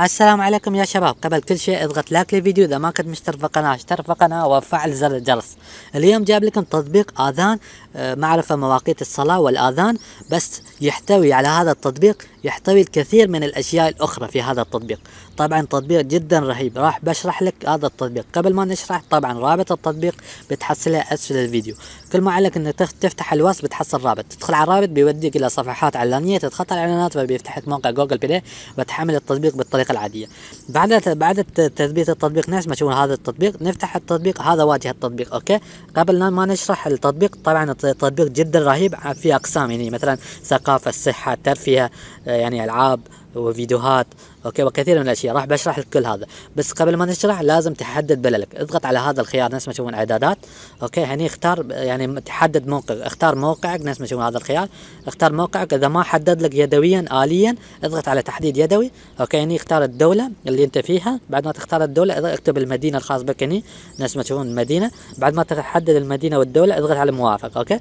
السلام عليكم يا شباب قبل كل شيء اضغط لايك للفيديو اذا ما كنت مشترك في القناه اشترك في القناه وفعل زر الجرس اليوم جاب لكم تطبيق اذان آه، معرفه مواقيت الصلاه والاذان بس يحتوي على هذا التطبيق يحتوي الكثير من الاشياء الاخرى في هذا التطبيق طبعا تطبيق جدا رهيب راح بشرح لك هذا التطبيق قبل ما نشرح طبعا رابط التطبيق بتحصله اسفل الفيديو كل ما عليك انك تفتح الوصف بتحصل رابط تدخل على الرابط بيوديك الى صفحات اعلانيه تدخل على الاعلانات فبيفتح لك موقع جوجل بلاي وتحمل التطبيق بالطريقه العاديه بعد بعد تثبيت التطبيق نفس ما تشوفون هذا التطبيق نفتح التطبيق هذا واجهه التطبيق اوكي قبل ما نشرح التطبيق طبعا التطبيق جدا رهيب في اقسام يعني مثلا ثقافه الصحه ترفيه آه، يعني العاب وفيديوهات اوكي وكثير من الاشياء راح بشرح لك كل هذا بس قبل ما نشرح لازم تحدد بلدك اضغط على هذا الخيار نفس ما تشوفون اعدادات اوكي هني اختار يعني تحدد موقع اختار موقعك نفس ما تشوفون هذا الخيار اختار موقعك اذا ما حدد لك يدويا اليا اضغط على تحديد يدوي اوكي هني اختار الدوله اللي انت فيها بعد ما تختار الدوله اكتب المدينه الخاص بك هني نفس ما تشوفون المدينه بعد ما تحدد المدينه والدوله اضغط على موافق اوكي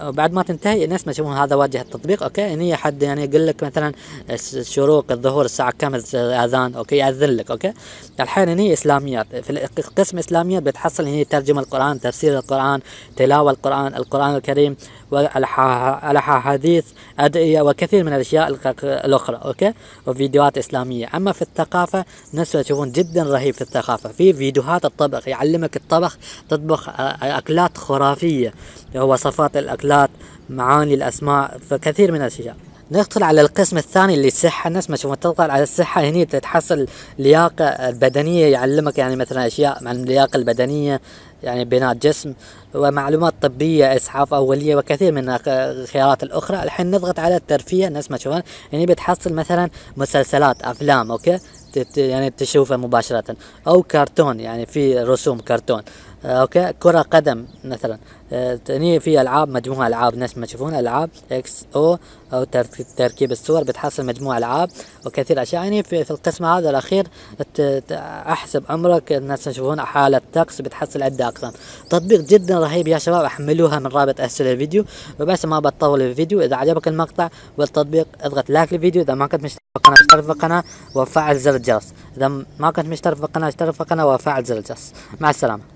بعد ما تنتهي الناس ما يشوفون هذا واجه التطبيق اوكي هني يعني حد يعني يقول لك مثلا شروق الظهور الساعه كم اذان اوكي ياذن لك اوكي الحين هني اسلاميات في قسم اسلاميات بتحصل هني ترجمه القران تفسير القران تلاوه القران القران الكريم والاحاديث ادعيه وكثير من الاشياء الاخرى اوكي وفيديوهات اسلاميه اما في الثقافه الناس يشوفون جدا رهيب في الثقافه في فيديوهات الطبخ يعلمك الطبخ تطبخ اكلات خرافيه هو صفار أصوات الأكلات معاني الأسماء فكثير من الأشياء ندخل على القسم الثاني اللي الصحة نفس ما شوفنا على الصحة هني تتحصل لياقة بدنية يعلمك يعني مثلا أشياء عن اللياقة البدنية يعني بناء جسم ومعلومات طبية إسعاف أولية وكثير من الخيارات الأخرى الحين نضغط على الترفيه نفس ما تشوفون هني بتحصل مثلا مسلسلات أفلام أوكي يعني تشوفها مباشرة أو كرتون يعني في رسوم كرتون آه، اوكي كره قدم مثلا آه، هني في العاب مجموعه العاب نفس ما تشوفون العاب اكس او او تركيب الصور بتحصل مجموعه العاب وكثير اشياء يعني في, القسم هذا الاخير احسب عمرك الناس تشوفون حاله طقس بتحصل عده اقسام تطبيق جدا رهيب يا شباب احملوها من رابط اسفل الفيديو وبس ما بطول الفيديو اذا عجبك المقطع والتطبيق اضغط لايك للفيديو اذا ما كنت مشترك في القناه اشترك في القناه وفعل زر الجرس اذا ما كنت مشترك في القناه اشترك في القناه وفعل زر الجرس مع السلامه